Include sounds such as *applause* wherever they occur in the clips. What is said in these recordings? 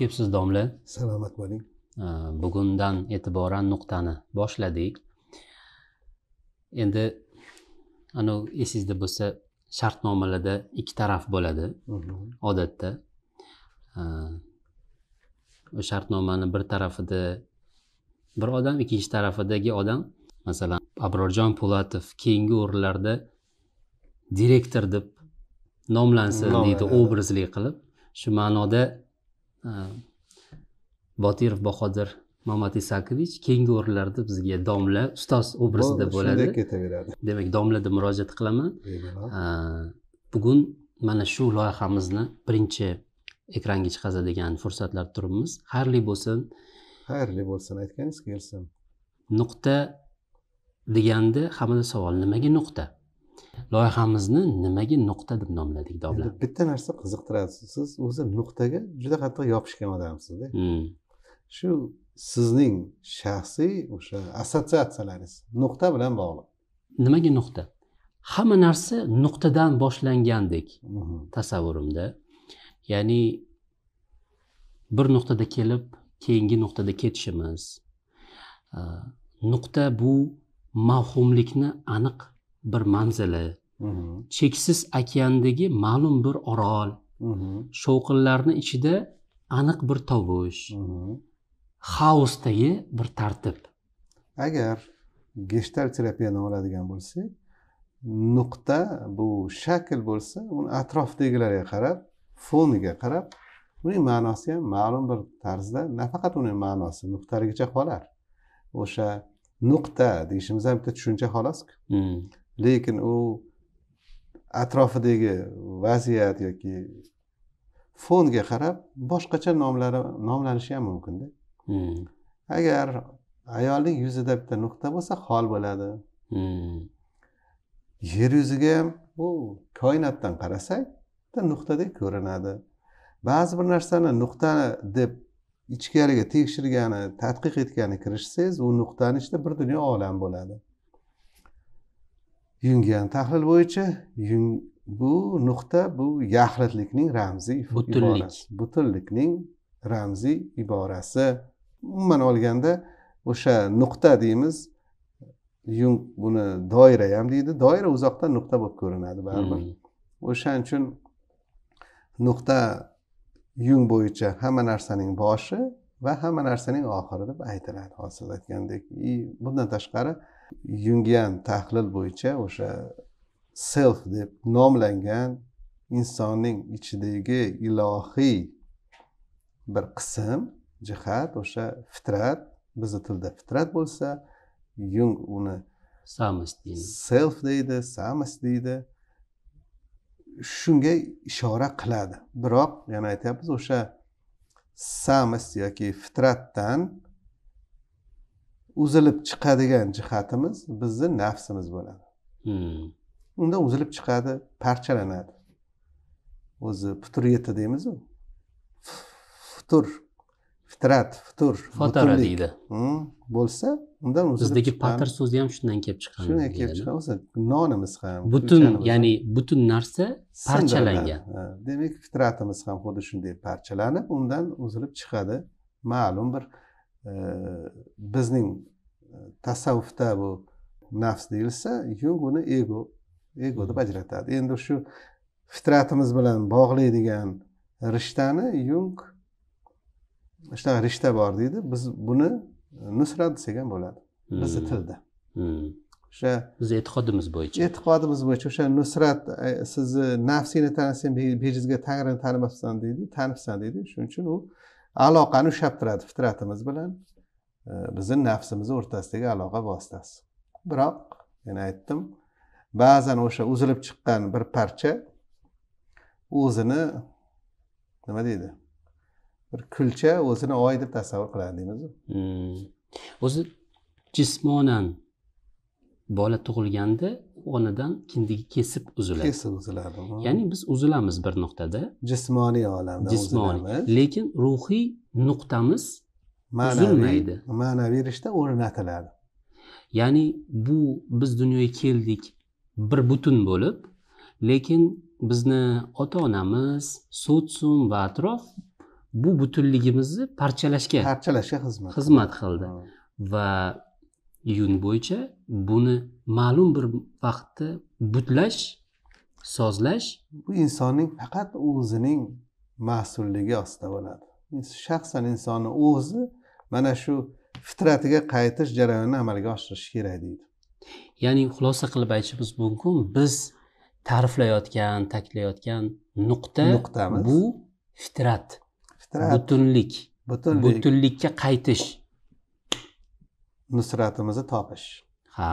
kelibsiz domla salomat bo'ling bugundan e'tiboran nuqtani boshladik endi anavi esingizda bo'lsa shartnomalarda ikki taraf bo'ladi mhm. odatda o'sha shartnomani bir tarafida bir odam ikkinchi tarafidagi odam masalan abrorjon po'latov keyingi o'rinlarda direktor deb nomlansin deydi obrazli qilib shu ma'noda Э, botirov bahodir mamat isakovich keyingi o'rinlarda bizga domla ustoz obrazida bo'ladi shunday ketaveradi demak domlada murojaat qilaman bugun mana shu loyihamizni birinchi ekranga chiqazadigan fursatlar turibmiz xayrli bo'lsin xayrli bo'lsin aytganingiz kelsin nuqta deganda hammada savol nimaga nuqta loyihamizni nimaga nuqta deb nomladik domla bitta narsa qiziqtiradi siz o'zi nuqtaga juda qattiq yopishgan odamsizda hmm. shu sizning shaxsiy o'sha assotsiatsiyalaringiz nuqta bilan bog'liq nimaga nuqta hamma narsa nuqtadan boshlangandek mhm. tasavvurimda ya'ni bir nuqtada kelib keyingi nuqtada ketishimiz nuqta bu mavhumlikni aniq bir manzili cheksiz okeandagi ma'lum bir orol shovqinlarni ichida aniq bir tovush xaosdagi bir tartib agar geshtal terapiyani oladigan bo'lsak nuqta bu shakl bo'lsa uni atrofdagilarga qarab foniga qarab uning ma'nosi ham ma'lum bir tarzda nafaqat uning ma'nosi nuqtaligicha qolar o'sha nuqta deyishimiz ham bitta tushuncha xolosku hmm. lekin u atrofidagi vaziyat yoki fonga qarab boshqacha nomlari nomlanishi ham mumkinda hmm. agar ayolning yuzida bitta nuqta bo'lsa hol bo'ladi hmm. yer yuziga ham u koinotdan qarasak bitta nuqtadek ko'rinadi ba'zi bir narsani nuqta deb ichkariga tekshirgani tadqiq etgani kirishsangiz u nuqtani ichida bir dunyo olam bo'ladi yungian tahlil bo'yicha bu nuqta bu yaxlitlikning ramziy butunlik butunlikning ramziy iborasi umuman olganda o'sha nuqta deymiz yung buni doira ham deydi doira uzoqdan nuqta bo'lib ko'rinadi baribir hmm. o'shaning uchun nuqta yung bo'yicha hamma narsaning boshi va hamma narsaning oxiri deb aytiladi hozir aytgandek bundan tashqari yungan tahlil bo'yicha o'sha self deb nomlangan insonning ichidagi ilohiy bir qism jihat o'sha fitrat bizni tilda fitrat bo'lsa yung uni samis self deydi samis deydi shunga ishora qiladi biroq yana aytyapmiz o'sha samis yoki fitratdan uzilib chiqadigan jihatimiz bizni nafsimiz bo'ladi hmm. unda uzilib chiqadi parchalanadi o'zi putur yeti deymizu futur fitrat futur fotara deydi hmm, bo'lsa undan bizdagi patr so'zi ham shundan kelib chiqqan shundan kelib chiqqan o'zi nonimiz ham butun ya'ni butun narsa parchalangan demak fitratimiz ham xuddi shunday parchalanib undan uzilib chiqadi ma'lum bir e, bizning tasavvufda bu nafs deyilsa yung uni ego ego deb hmm. ajratadi endi shu fitratimiz bilan bog'laydigan rishtani yung shunaqa rishta bor deydi biz buni e, nusrat desak ham bo'ladi bizni hmm. tilda hmm. o'sha bizni e'tiqodimiz bo'yicha e'tiqodimiz bo'yicha o'sha nusrat e, sizni nafsingni tanasang bejizga tangrini tanimabsan deydi tanibsan deydi shuning uchun u aloqani ushlab turadi fitratimiz bilan Э, bizni nafsimizni o'rtasidagi aloqa vositasi biroq yana aytdim ba'zan o'sha uzilib chiqqan bir parcha o'zini nima deydi bir kulcha o'zini oy deb tasavvur qiladi deymiz hmm. o'zi jismonan bola tug'ilganda onadan kindigi kesib uziladi kesib uziladi ya'ni biz uzilamiz bir nuqtada jismoniy olamda jismoniy lekin ruhiy nuqtamiz uzilmaydi ma'naviy ravishda o'rnatiladi ya'ni bu biz dunyoga keldik bir butun bo'lib lekin bizni ota onamiz sotsium va atrof bu butunligimizni parchalashga parchalashga xizmat xizmat qildi hmm. va yun bo'yicha buni ma'lum bir vaqtda butlash sozlash bu insonning faqat o'zining mas'ulligi ostida bo'ladi shaxsan insonni o'zi mana shu fitratiga qaytish jarayonini amalga oshirish kerak deydi ya'ni xulosa qilib aytishimiz mumkin biz ta'riflayotgan ta'kidlayotgan nuqta nuqtamiz bu fitrat fitrat butunlik butunlik butunlikka qaytish nusratimizni topish ha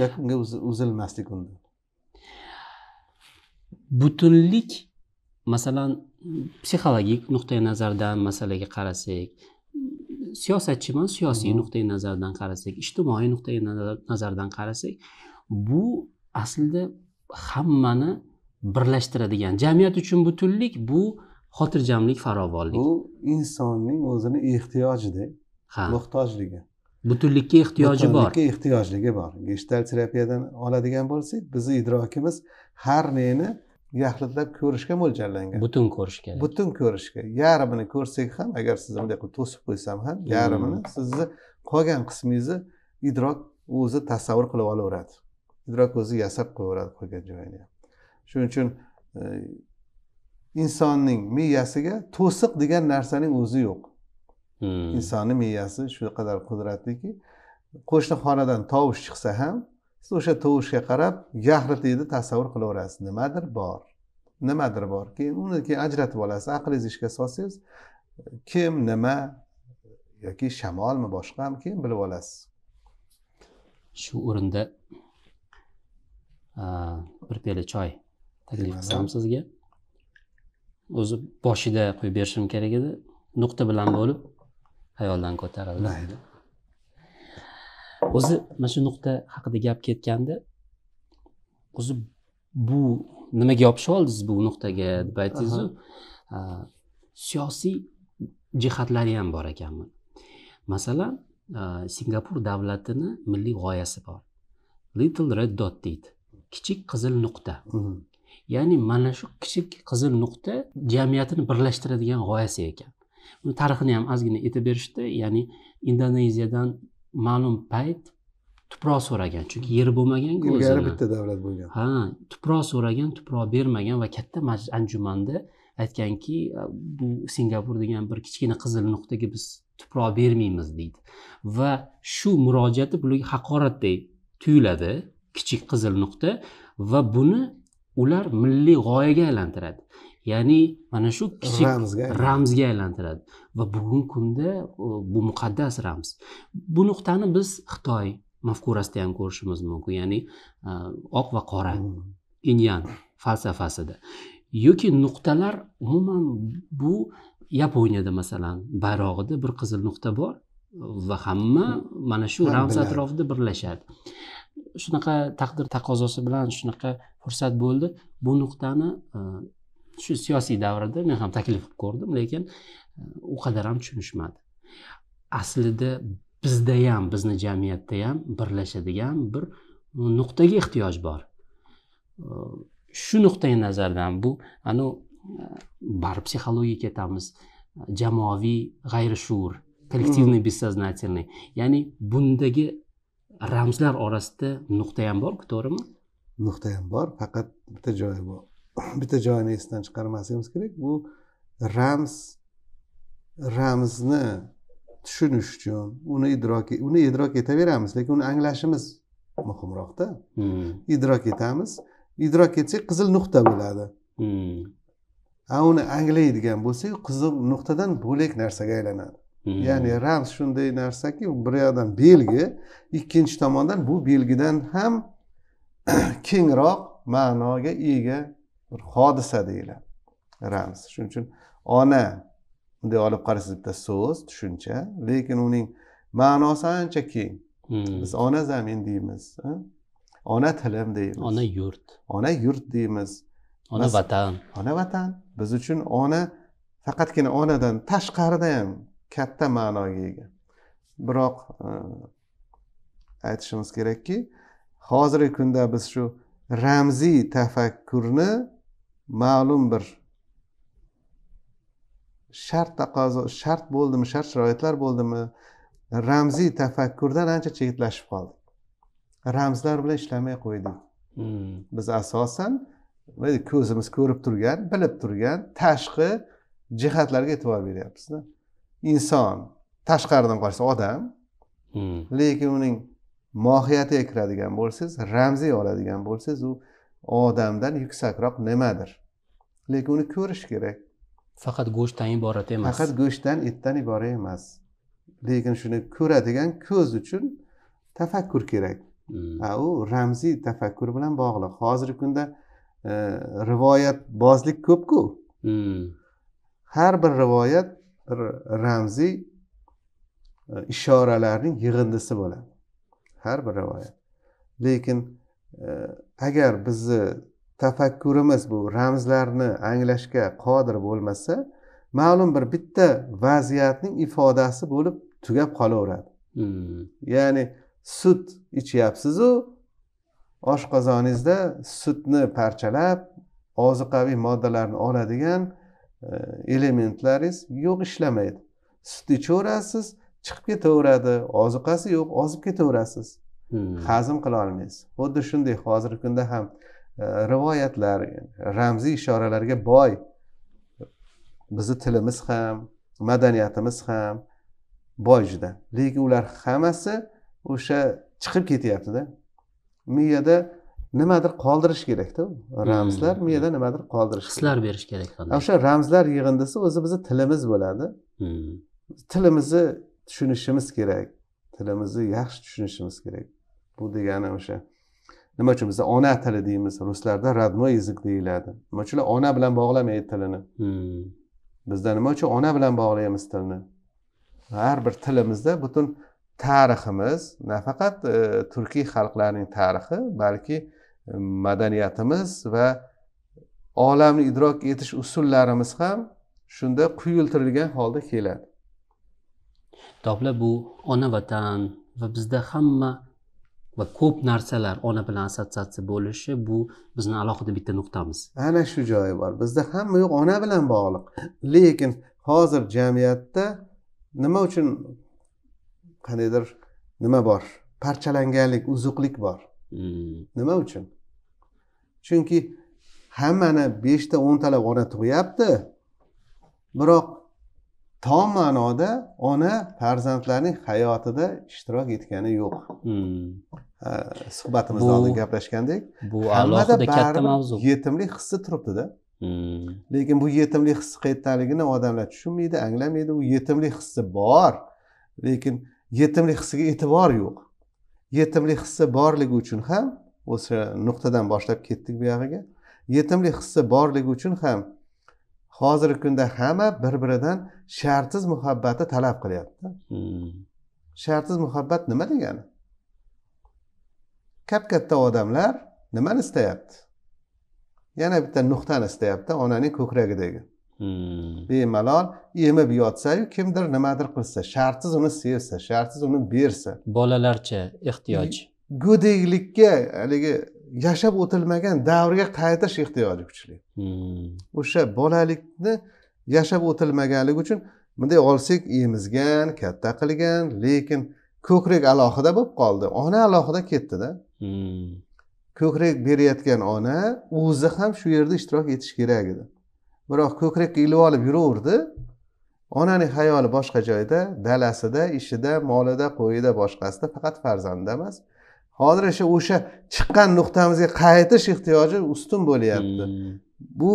yoki unga uzilmaslik undan butunlik masalan psixologik nuqtai nazardan masalaga qarasak siyosatchiman siyosiy hmm. nuqtai nazardan qarasak ijtimoiy nuqtai nazardan qarasak bu aslida hammani birlashtiradigan jamiyat uchun butunlik bu xotirjamlik farovonlik bu insonning o'zini ehtiyojida ha muhtojligi butunlikka ehtiyoji bor butunlikka ehtiyojligi bor gestal terapiyadan oladigan bo'lsak bizni idrokimiz har neni yaxlitlab ko'rishga mo'ljallangan butun ko'rishga butun ko'rishga yarmini ko'rsak ham agar siz bunday qilib to'sib qo'ysam ham hmm. yarmini sizni qolgan qismingizni idrok o'zi tasavvur qilib olaveradi idrok o'zi yasab qo'yaveradi qolgan joyini shuning uchun e, insonning miyasiga to'siq degan narsaning o'zi yo'q hmm. insonni miyasi shu qadar qudratliki qo'shni xonadan tovush chiqsa ham o'sha tovushga qarab jahritlikni tasavvur qilaverasiz nimadir bor nimadir bor keyin uni keyin ajratib olasiz aqlingizni ishga solsangiz kim nima yoki shamolmi boshqami keyin bilib olasiz shu o'rinda bir piyola choy taklif qilsam sizga o'zi boshida qo'yib berishim kerak edi nuqta bilan bo'lib xayoldan ko'tarildi o'zi mana shu nuqta haqida gap ketganda o'zi bu nimaga yopishib oldingiz bu nuqtaga deb aytdingizu siyosiy jihatlari ham bor ekanmi masalan singapur davlatini milliy g'oyasi bor little red dot deydi kichik qizil nuqta ya'ni mana shu kichik qizil nuqta jamiyatini birlashtiradigan g'oyasi ekan tarixini ham ozgina aytib berishdi ya'ni indoneziyadan ma'lum payt tuproq so'ragan chunki yeri bo'lmaganku ilgari bitta davlat bo'lgan ha tuproq so'ragan tuproq bermagan va katta anjumanda aytganki bu singapur degan bir kichkina qizil nuqtaga biz tuproq bermaymiz deydi va shu murojaati bularga haqoratday tuyuladi kichik qizil nuqta va buni ular milliy g'oyaga aylantiradi ya'ni mana shu kichik ramzga aylantiradi va bugungi kunda bu muqaddas ramz bu nuqtani biz xitoy mafkurasida ham ko'rishimiz mumkin ya'ni oq va qora hmm. inyan falsafasida yoki nuqtalar umuman bu yaponiyada masalan bayrog'ida bir qizil nuqta bor va hamma hmm. mana shu ramz atrofida birlashadi shunaqa taqdir taqozosi bilan shunaqa fursat bo'ldi bu nuqtani shu siyosiy davrida men ham taklif qilib ko'rdim lekin e, u qadar ham tushunishmadi aslida bizda ham bizni jamiyatda ham birlashadigan bir nuqtaga ehtiyoj bor e, shu nuqtai nazardan bu anavi e, baribir psixologiyaga ketamiz jamoaviy g'ayrishuur kollektivniy бессознательный hmm. ya'ni bundagi ramzlar orasida nuqta ham borku to'g'rimi nuqta ham bor faqat bitta joyi bor *clears throat* bitta joyini esdan chiqarmasligimiz kerak bu ramz ramzni tushunish uchun uni idrok uni idrok etaveramiz lekin uni anglashimiz muhimroqda hmm. idrok etamiz idrok etsak qizil nuqta bo'ladi hmm. a uni anglaydigan bo'lsak qizil nuqtadan bo'lak narsaga aylanadi hmm. ya'ni ramz shunday narsaki bir yoqdan belgi ikkinchi tomondan bu belgidan ham *clears throat* kengroq ma'noga ega bir hodisa deyiladi ramz shuning uchun ona bunday olib qarasangiz bitta so'z tushuncha lekin uning ma'nosi ancha keng hmm. biz ona zamin deymiz ona tilim deymiz ona yurt ona yurt deymiz ona vatan ona vatan biz uchun ona faqatgina onadan tashqarida ham katta ma'noga ega biroq e, aytishimiz kerakki hozirgi kunda biz shu ramziy tafakkurni ma'lum bir shart taqozo shart bo'ldimi shart sharoitlar bo'ldimi ramziy tafakkurdan ancha chetlashib qoldik ramzlar bilan ishlamay qo'ydik hmm. biz asosan ko'zimiz ko'rib turgan bilib turgan tashqi jihatlarga e'tibor beryapmizda inson tashqaridan qarasa odam hmm. lekin uning mohiyatiga kiradigan bo'lsangiz ramziy oladigan bo'lsangiz u odamdan yuksakroq nimadir lekin uni ko'rish kerak faqat go'shtdan iborat emas faqat go'shtdan etdan iborat emas lekin shuni ko'radigan ko'z uchun tafakkur kerak hmm. u ramziy tafakkur bilan bog'liq hozirgi kunda e, rivoyatbozlik ko'pku hmm. har bir rivoyat bir ramziy e, ishoralarning yig'indisi bo'ladi har bir rivoyat lekin e, agar bizni tafakkurimiz bu ramzlarni anglashga qodir bo'lmasa ma'lum bir bitta vaziyatning ifodasi bo'lib tugab qolaveradi hmm. ya'ni sut ichyapsizu oshqozoningizda sutni parchalab oziqaviy moddalarni oladigan e, elementlaringiz yo'q ishlamaydi sut ichaverasiz chiqib ketaveradi oziqasi yo'q ozib ketaverasiz Hmm. hazm qila olmaysiz xuddi shunday hozirgi kunda ham e, rivoyatlar ramziy ishoralarga boy bizni tilimiz ham madaniyatimiz ham boy juda lekin ular hammasi o'sha chiqib ketyaptida miyada nimadir qoldirish kerakda hmm. ramzlar miyada nimadir qoldirish hislar berish kerak o'sha ramzlar yig'indisi o'zi bizni tilimiz bo'ladi hmm. tilimizni tushunishimiz kerak tilimizni yaxshi tushunishimiz kerak bu degani o'sha nima uchun bizda ona tili deymiz ruslarda родной язык deyiladi nima uchun ular ona bilan bog'lamaydi tilini hmm. bizda nima uchun ona bilan bog'laymiz tilni har bir tilimizda butun tariximiz nafaqat e, turkiy xalqlarning tarixi balki e, madaniyatimiz va olamni idrok etish usullarimiz ham shunda quyultirilgan holda keladi domla bu ona vatan va bizda hamma va ko'p narsalar ona bilan assotsiatsiya bo'lishi bu bizni alohida bitta nuqtamiz ana shu joyi bor bizda hamma yo'q ona bilan bog'liq lekin hozir jamiyatda nima uchun qandaydir nima bor parchalanganlik uzuqlik bor hmm. nima uchun chunki hammani beshta o'ntalab ona tug'yapti biroq tom ma'noda ona farzandlarning hayotida ishtirok etgani yo'q hmm. suhbatimizni oldin gaplashgandek bu alohida katta mavzu yetimlik hissi turibdida hmm. lekin bu yetimlik hissi qayerdaligini odamlar tushunmaydi anglamaydi u yetimlik hissi bor lekin yetimlik hissiga e'tibor yo'q yetimlik hissi borligi uchun ham o'sha nuqtadan boshlab ketdik buyog'iga yetimlik hissi borligi uchun ham hozirgi kunda hamma bir biridan shartsiz muhabbatni talab qilyapti hmm. shartsiz muhabbat nima degani kap katta odamlar nimani istayapti yana bitta nuqtani istayapti onaning ko'kragidagi hmm. bemalol emib yotsayu kimdir nimadir qilsa shartsiz uni sevsa shartsiz uni bersa bolalarcha ehtiyoj go'daklikka haligi yashab o'tilmagan davrga qaytish ehtiyoji kuchli hmm. o'sha bolalikni yashab o'tilmaganligi uchun bunday olsak emizgan katta qilgan lekin ko'krak alohida bo'lib qoldi ona alohida ketdida hmm. ko'krak berayotgan ona o'zi ham shu yerda ishtirok etishi kerak edi biroq ko'krakka ilib olib yuraverdi onani xayoli boshqa joyda dalasida ishida molida qo'yida boshqasida faqat farzandida emas hozir o'sha o'sha chiqqan nuqtamizga qaytish ehtiyoji ustun bo'lyapti hmm. bu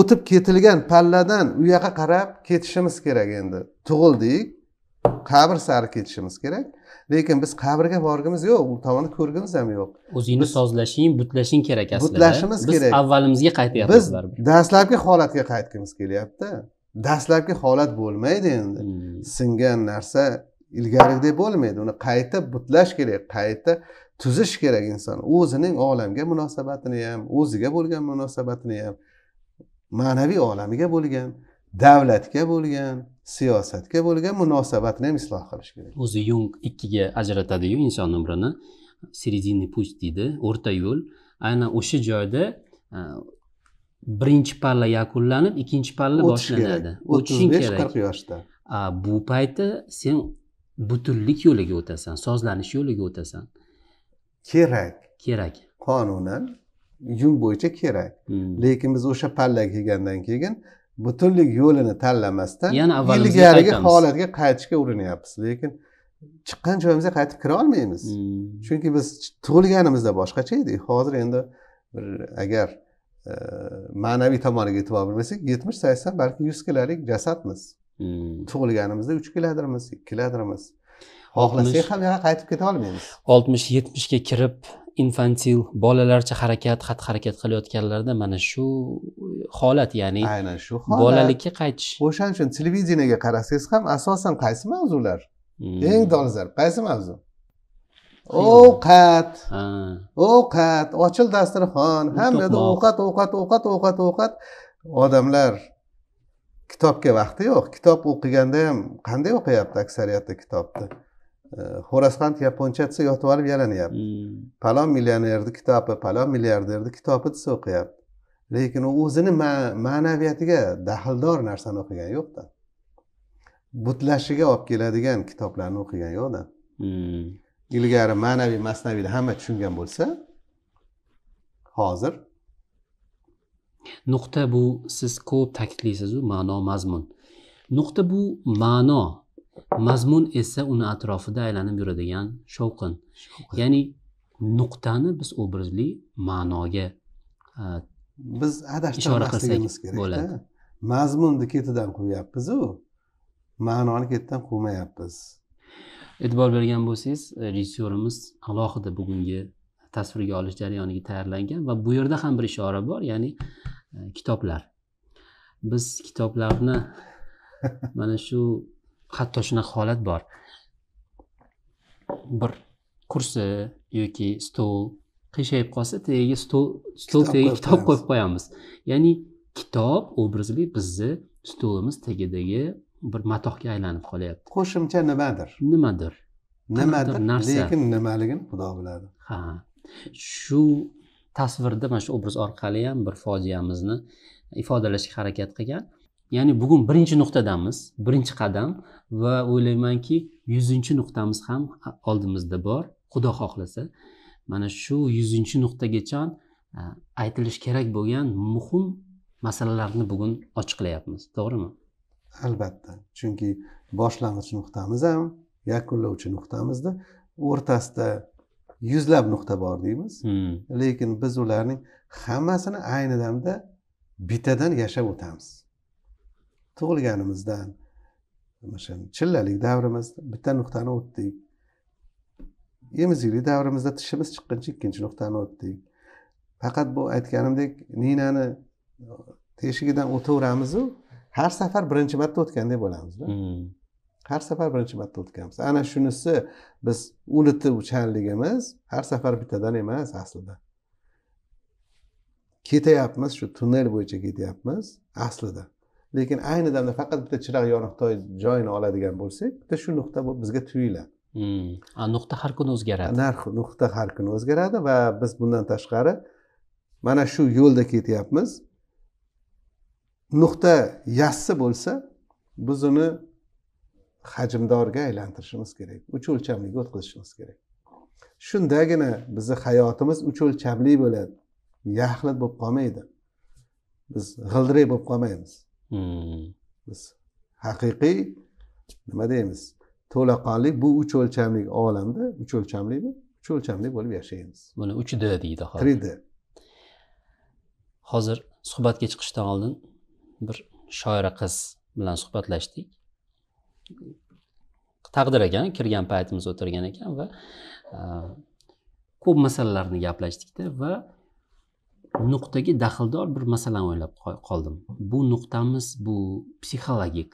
o'tib ketilgan palladan u yoqqa qarab ketishimiz kerak endi tug'ildik qabr sari ketishimiz kerak lekin biz qabrga borgimiz yo'q u tomonni ko'rgimiz ham yo'q o'zingni sozlashing butlashing kerak aslida butlashimiz kerak biz avvalimizga qaytyapmiz biz dastlabki holatga qaytgimiz kelyapti dastlabki holat bo'lmaydi endi hmm. singan narsa ilgarigidek bo'lmaydi uni qayta butlash kerak qayta tuzish kerak inson o'zining olamga munosabatini ham o'ziga bo'lgan munosabatini ham ma'naviy olamiga bo'lgan davlatga bo'lgan siyosatga bo'lgan munosabatni ham isloh qilish kerak o'zi yung ikkiga ajratadiyu inson umrini серединный путь deydi o'rta yo'l aynan o'sha joyda e, birinchi palla yakunlanib ikkinchi palla boshlanadi o'tishing kerak qirq yoshda bu payti sen butunlik yo'liga o'tasan sozlanish yo'liga o'tasan kerak kerak qonunan yum bo'yicha kerak hmm. lekin biz o'sha pallaga kelgandan keyin butunlik yo'lini tanlamasdan yana ilgarigi holatga qaytishga urinyapmiz lekin chiqqan joyimizga qaytib kira olmaymiz hmm. chunki biz tug'ilganimizda boshqacha edik hozir endi bir agar e, ma'naviy tomoniga e'tibor bermasak yetmish sakson balki yuz kilolik jasadmiz tug'ilganimizda hmm. uch kilodirmiz ikki kilodirmiz xohlasak ham yana qaytib keta olmaymiz oltmish yetmishga kirib infantil bolalarcha harakat xatti harakat qilayotganlarda mana shu holat ya'ni aynan shu holat bolalikka qaytish o'shaning uchun televideniyaga qarasangiz ham asosan qaysi mavzular hmm. eng dolzarb qaysi mavzu ovqat ovqat ochil dasturxon hamma yerda ovqat ovqat ovqat ovqat ovqat odamlar kitobga vaqti yo'q kitob o'qiganda ham qanday o'qiyapti aksariyati kitobni xo'rasqand yaponchasi yotib olib yalanyapti hmm. palon millionerni kitobi palon milliarderni kitobi desa o'qiyapti lekin u o'zini ma'naviyatiga daxldor narsani o'qigani yo'qda butlashiga olib keladigan kitoblarni o'qigani yo'qda hmm. ilgari ma'naviy masnaviyni hamma tushungan bo'lsa hozir nuqta bu siz ko'p ta'kidlaysizu ma'no mazmun nuqta bu ma'no mazmun esa uni atrofida aylanib yuradigan shovqin ya'ni nuqtani biz obrazli ma'noga biz adashtirmasligimiz kerak bo'ladi mazmunni ketidan quvyapmizu ma'noni ketidan quvmayapmiz e'tibor bergan bo'lsangiz rejissyorimiz alohida bugungi tasvirga olish jarayoniga tayyorlangan va bu yerda ham bir ishora bor ya'ni E, kitoblar biz kitoblarni *laughs* mana shu hatto shunaqa holat bor bir kursi yoki stol qiyshayib qolsa tagiga stol stol tagiga kitob qo'yib qo'yamiz ya'ni kitob obrazli bizni stolimiz tagidagi bir matohga aylanib qolyapti qo'shimcha nimadir nimadir nimadir lekin nimaligini xudo biladi ha shu tasvirda mana shu obraz orqali ham bir fojiamizni ifodalashga harakat qilgan ya'ni bugun birinchi nuqtadamiz birinchi qadam va o'ylaymanki yuzinchi nuqtamiz ham oldimizda bor xudo xohlasa mana shu yuzinchi nuqtagacha aytilishi kerak bo'lgan muhim masalalarni bugun ochiqlayapmiz to'g'rimi albatta chunki boshlang'ich nuqtamiz ham yakunlovchi nuqtamizda o'rtasida yuzlab nuqta bor deymiz hmm. lekin biz ularning hammasini ayni damda bittadan yashab o'tamiz tug'ilganimizdan masalan chillalik davrimizda bitta nuqtani o'tdik emizikli davrimizda tishimiz chiqquncha ikkinchi nuqtani o'tdik faqat bu aytganimdek ninani teshigidan o'taveramizu har safar birinchi marta o'tgandek bo'lamizda hmm. har safar birinchi marta o'tganmiz ana shunisi biz unutib har safar bittadan emas aslida ketyapmiz shu tunnel bo'yicha ketyapmiz aslida lekin ayni damda faqat bitta chiroq yonib joyini oladigan bo'lsak bitta shu nuqta bu bizga tuyuladi hmm. nuqta har kuni o'zgaradi narx nuqta har kuni o'zgaradi va biz bundan tashqari mana shu yo'lda ketyapmiz nuqta yassi bo'lsa biz uni hajmdorga aylantirishimiz kerak uch o'lchamliga o'tkazishimiz kerak shundagina bizni hayotimiz uch o'lchamli bo'ladi yaxlit bo'lib qolmaydi biz g'ildirak bo'lib qolmaymiz hmm. biz haqiqiy nima deymiz to'laqonli bu uch o'lchamli olamda uch o'lchamlimi uch o'lchamli bo'lib yashaymiz buni uch d deydi hozir tri d hozir suhbatga chiqishdan oldin bir shoira qiz bilan suhbatlashdik taqdir ekan kirgan paytimiz o'tirgan ekan va ko'p masalalarni gaplashdikda va nuqtaga daxldor bir masalani o'ylab qoldim bu nuqtamiz bu psixologik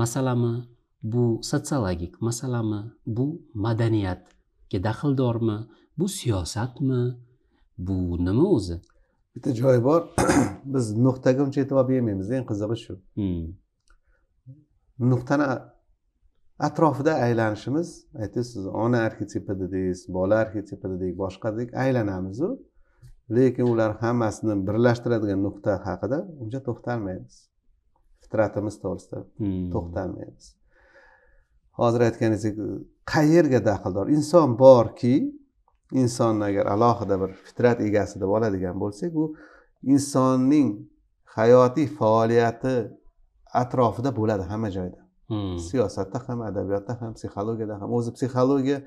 masalami bu sotsiologik masalami bu madaniyatga daxldormi bu siyosatmi bu nima o'zi bitta joyi bor *clears throat* biz nuqtaga uncha e'tibor bermaymiz eng qizig'i shu hmm. nuqtani atrofida aylanishimiz aytasiz ona arxetipi dedingiz bola arxetipi dedik boshqa dedik aylanamizu lekin ular hammasini birlashtiradigan nuqta haqida uncha to'xtalmaymiz fitratimiz to'g'risida hmm. to'xtalmaymiz hozir aytganingizdek qayerga daxldor inson borki insonni agar alohida bir fitrat egasi deb oladigan bo'lsak u insonning hayotiy faoliyati atrofida bo'ladi hamma joyda hmm. siyosatda ham adabiyotda ham psixologiyada ham o'zi psixologiya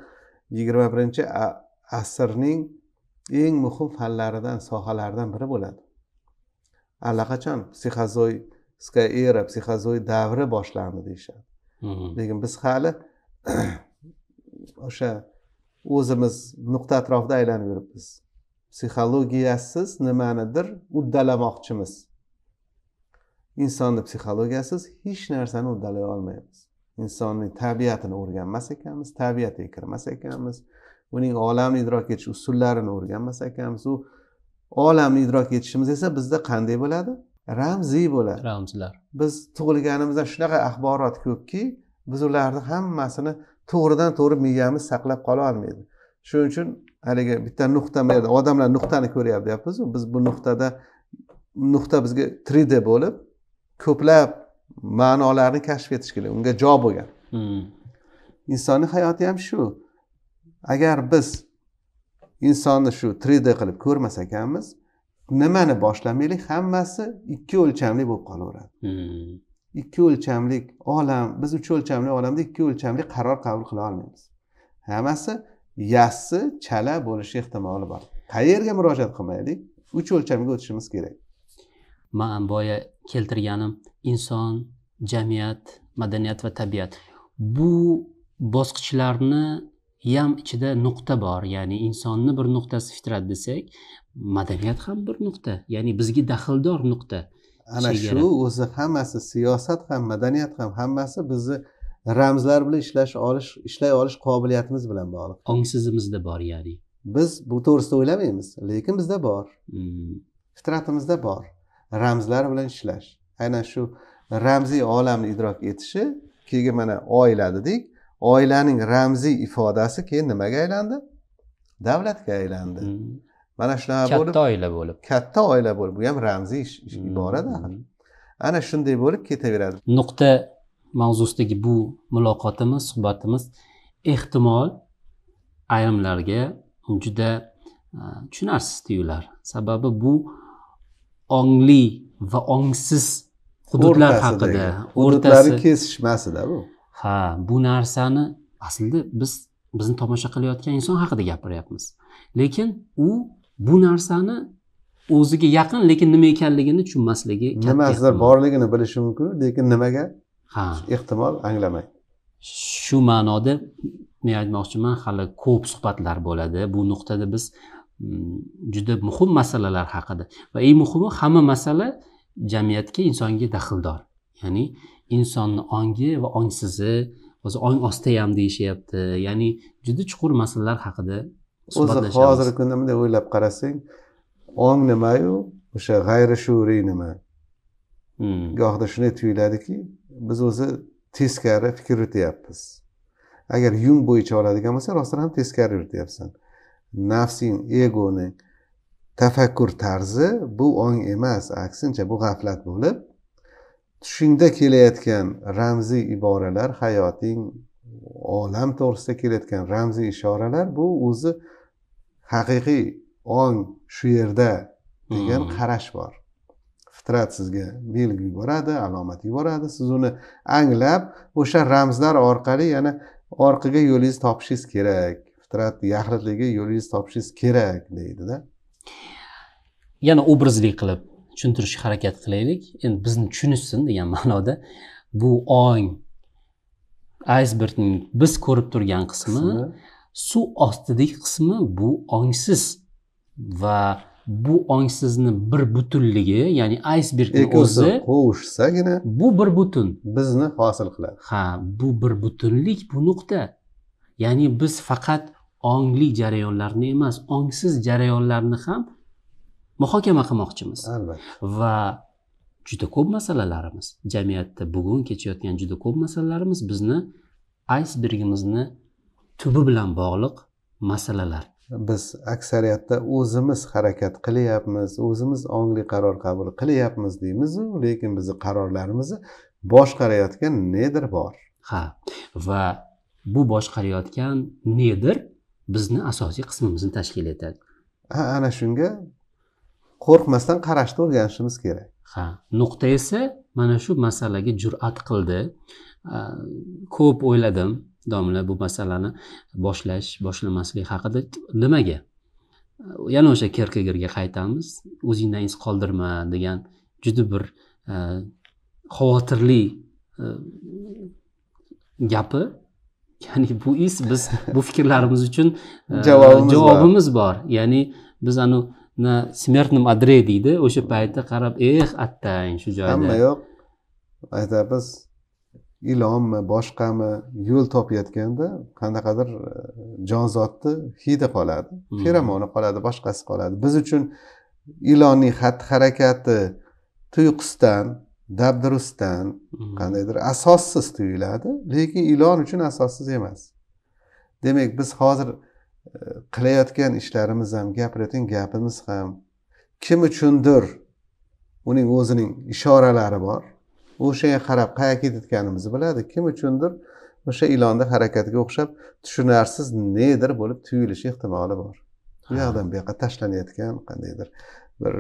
yigirma birinchi asrning eng muhim fanlaridan sohalaridan biri bo'ladi allaqachon psixozoyskaya era psixozoy davri boshlandi deyishadi hmm. lekin biz hali *clears throat* o'sha o'zimiz nuqta atrofida aylanib yuribmiz psixologiyasiz nimanidir uddalamoqchimiz insonni psixologiyasiz hech narsani uddalay olmaymiz insonning tabiatini o'rganmas ekanmiz tabiatiga kirmas ekanmiz uning olamni idrok etish usullarini o'rganmas ekanmiz u olamni idrok etishimiz esa bizda qanday bo'ladi ramziy bo'ladi ramzlar biz tug'ilganimizdan shunaqa axborot ko'pki biz ularni hammasini to'g'ridan to'g'ri miyamiz saqlab qola olmaydi shuning uchun haligi bitta nuqta odamlar nuqtani ko'ryapti deyapmizu biz bu nuqtada nuqta bizga 3d bo'lib ko'plab ma'nolarni kashf etish kerak unga jo bo'lgan hmm. insonni hayoti ham shu agar biz insonni shu 3d qilib ko'rmas ekanmiz nimani boshlamaylik hammasi ikki o'lchamli bo'lib qolaveradi hmm. ikki o'lchamlik olam biz uch o'lchamli olamda ikki o'lchamli qaror qabul qila olmaymiz hammasi yassi chala bo'lishi ehtimoli bor qayerga murojaat qilmaylik uch o'lchamga o'tishimiz kerak man boya keltirganim inson jamiyat madaniyat va tabiat bu bosqichlarni ham ichida nuqta bor ya'ni insonni bir nuqtasi fitrat desak madaniyat ham bir nuqta ya'ni bizga daxldor nuqta ana shu o'zi hammasi siyosat ham madaniyat ham hammasi bizni ramzlar bilan ishlash olish ishlay olish qobiliyatimiz bilan bog'liq ongsizimizda bor ya'ni biz bu to'g'risida o'ylamaymiz lekin bizda bor hmm. fitratimizda bor ramzlar bilan ishlash aynan shu ramziy olamni idrok etishi keyin mana oila dedik oilaning ramziy ifodasi keyin nimaga aylandi davlatga aylandi hmm. mana shunaqa bo'lib katta oila bo'lib katta oila bo'lib bu ham ramziy hmm. iborada ana shunday bo'lib ketaveradi nuqta mavzusidagi bu muloqotimiz suhbatimiz ehtimol ayrimlarga juda e, tushunarsiz tuyular sababi bu ongli va ongsiz hududlar haqida o'rtasi kesishmasida bu ha bu narsani aslida biz bizni tomosha qilayotgan inson haqida gapiryapmiz lekin u bu narsani o'ziga yaqin lekin nima ekanligini tushunmasligi nimasidir borligini bilishi mumkin lekin nimaga ha ehtimol anglamaydi shu ma'noda men aytmoqchiman hali ko'p suhbatlar bo'ladi bu nuqtada biz Mm, juda muhim masalalar haqida va eng muhimi hamma masala jamiyatga insonga daxldor ya'ni insonni ongi va ongsizi hozir ong osti ham deyishyapti ya'ni juda chuqur masalalar haqida o'zi hozirgi kunda bunday o'ylab qarasang ong nimayu o'sha g'ayri shuuriy nima mm. gohida shunday tuyuladiki biz o'zi teskari fikr yurityapmiz agar yung bo'yicha oladigan bo'lsak rostdan ham teskari yurityapsan nafsing egoni tafakkur tarzi bu ong emas aksincha bu g'aflat bo'lib tushingda kelayotgan ramziy iboralar hayoting olam to'g'risida kelayotgan ramziy ishoralar bu o'zi haqiqiy ong shu yerda degan hmm. qarash bor fitrat sizga belgi yuboradi alomat yuboradi siz uni anglab o'sha ramzlar orqali yana orqaga yo'lingizni topishingiz kerak fitrat yaxlitligi yo'lingizni topishingiz kerak deydida yana obrazli qilib tushuntirishga harakat qilaylik endi bizni tushunishsin degan ma'noda bu ong aysbergning biz ko'rib turgan qismi suv ostidagi qismi bu ongsiz va bu ongsizni bir butunligi ya'ni aysbergni o'zi qovushsagina bu bir butun bizni hosil qiladi ha bu bir butunlik bu nuqta ya'ni biz faqat ongli jarayonlarni emas ongsiz jarayonlarni ham muhokama qilmoqchimiz albatta va juda ko'p masalalarimiz jamiyatda bugun kechayotgan juda ko'p masalalarimiz bizni aysbergimizni tubi bilan bog'liq masalalar biz aksariyatda o'zimiz harakat qilyapmiz o'zimiz ongli qaror qabul qilyapmiz deymizu lekin bizni qarorlarimizni boshqarayotgan nedir bor ha va bu boshqarayotgan nedir bizni asosiy qismimizni tashkil etadi ha ana shunga qo'rqmasdan qarashni o'rganishimiz kerak ha nuqta esa mana shu masalaga jur'at qildi ko'p o'yladim domla bu masalani boshlash boshlamaslik haqida nimaga yana o'sha kerkegirga qaytamiz o'zingdan iz qoldirma degan juda bir e, xavotirli e, gapi ya'ni bu is biz bu fikrlarimiz uchun javobimiz bor ya'ni biz anavi na смертном одре deydi o'sha paytda qarab eh attang shu joyda hamma yoq aytamiz ilonmi boshqami yo'l topayotganda qanaqadir e, jonzotni hidi qoladi feromoni hmm. qoladi boshqasi qoladi biz uchun ilonning xatti harakati tuyqusdan dabdurustdan qandaydir asossiz tuyuladi lekin ilon uchun asossiz emas demak biz hozir e, qilayotgan ishlarimiz ham gapirayotgan gapimiz ham kim uchundir uning o'zining ishoralari bor o'shanga qarab qayerga ketayotganimizni biladi kim uchundir o'sha ilonni harakatiga o'xshab tushunarsiz nedir bo'lib tuyulishi ehtimoli bor bu yoqdan bu yoqqa tashlanayotgan qandaydir bir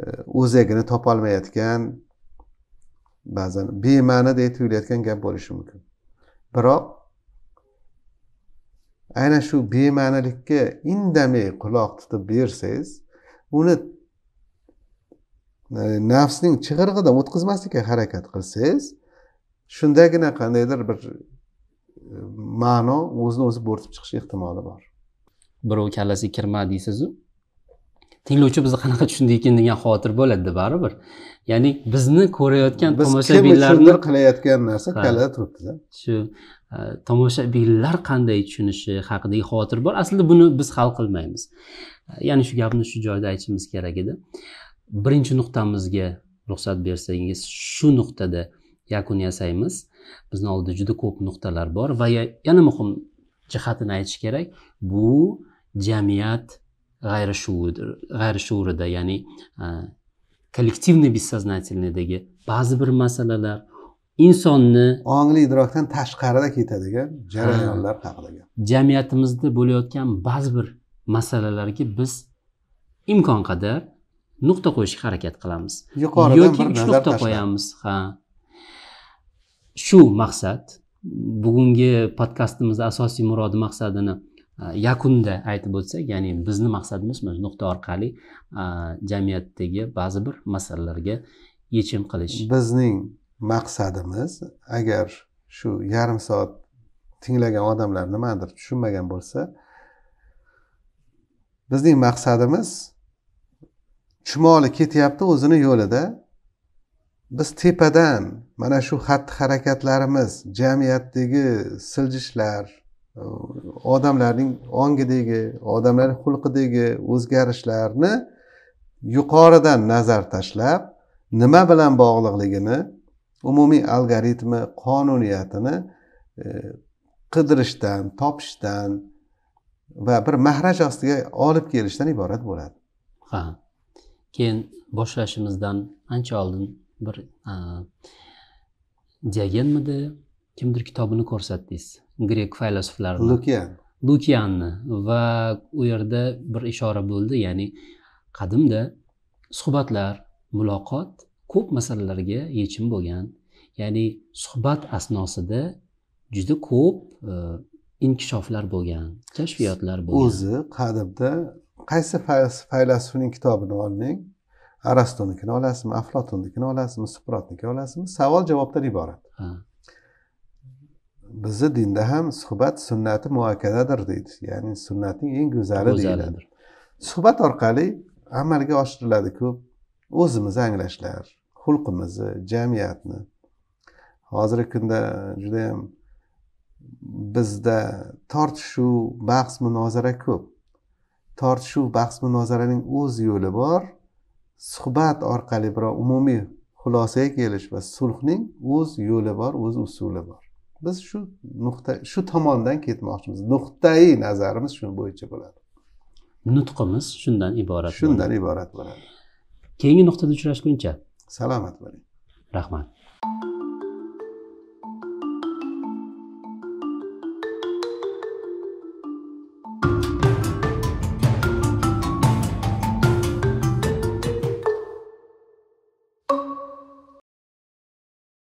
e, o'zagini topolmayotgan ba'zan bema'ni deya tuyulayotgan gap bo'lishi mumkin biroq aynan shu bema'nilikka indamay quloq tutib bersangiz uni e, nafsning chig'irig'idan o'tkazmaslikka harakat qilsangiz shundagina qandaydir bir e, ma'no o'zini o'zi bo'rtib chiqish ehtimoli bor birov kallasiga kirma deysizu tinglovchi bizni qanaqa tushundi ekan degan xavotir bo'ladida baribir ya'ni bizni ko'rayotgan tomoshabinlarni qilayotgan narsa kallada turibdida shu e, tomoshabinlar qanday tushunishi haqidagi xavotir bor aslida buni biz hal qilmaymiz e, ya'ni shu gapni shu joyda aytishimiz kerak edi birinchi nuqtamizga ruxsat bersangiz shu nuqtada yakun yasaymiz bizni oldida juda ko'p nuqtalar bor va yana muhim jihatini aytish kerak bu jamiyat g'ayri shuur g'ayri shuurida ya'ni kollektivniy бессознательныйdagi ba'zi bir masalalar insonni ongli idrokdan tashqarida ketadigan jarayonlar haqida gap jamiyatimizda bo'layotgan ba'zi bir masalalarga biz imkon qadar nuqta qo'yishga harakat qilamiz yuqoridan yoki uch nuqta qo'yamiz ha shu maqsad bugungi podkastimizni asosiy murodi maqsadini Э, yakunda aytib o'tsak ya'ni bizni maqsadimiz mana nuqta orqali э, jamiyatdagi ba'zi bir masalalarga yechim qilish bizning maqsadimiz agar shu yarim soat tinglagan odamlar nimanidir tushunmagan bo'lsa bizning maqsadimiz chumoli ketyapti o'zini yo'lida biz tepadan mana shu xatti harakatlarimiz jamiyatdagi siljishlar odamlarning ongidagi odamlar xulqidagi o'zgarishlarni yuqoridan nazar tashlab nima bilan bog'liqligini umumiy algoritmi qonuniyatini e, qidirishdan topishdan va bir mahraj ostiga olib kelishdan iborat bo'ladi ha keyin boshlashimizdan ancha oldin bir e, diagenmidi kimdir kitobini ko'rsatdingiz grek faylasuflarini lukian lukianni va u yerda bir ishora bo'ldi ya'ni qadimda suhbatlar muloqot ko'p masalalarga yechim bo'lgan ya'ni suhbat asnosida juda ko'p e, inkishoflar bo'lgan kashfiyotlar bo'lgan o'zi qadimda qaysi faylasufning kitobini oling arastonikini olasizmi aflotunnikini olasizmi suprotnikini olasizmi savol javobdan iborat bizni dinda ham suhbat sunnati muakkadadir deydi ya'ni sunnatning eng go'zali deyiladi suhbat orqali amalga oshiriladi ko'p o'zimizni anglashlar xulqimizni jamiyatni hozirgi kunda judayam bizda tortishuv bahs munozara ko'p tortishuv bahs munozaraning o'z yo'li bor suhbat orqali birov umumiy xulosaga kelish va sulhning o'z yo'li bor o'z usuli bor biz shu nuqta shu tomondan ketmoqchimiz nuqtai nazarimiz shu bo'yicha bo'ladi nutqimiz shundan iborat shundan iborat bo'ladi keyingi nuqtada uchrashguncha salomat bo'ling rahmat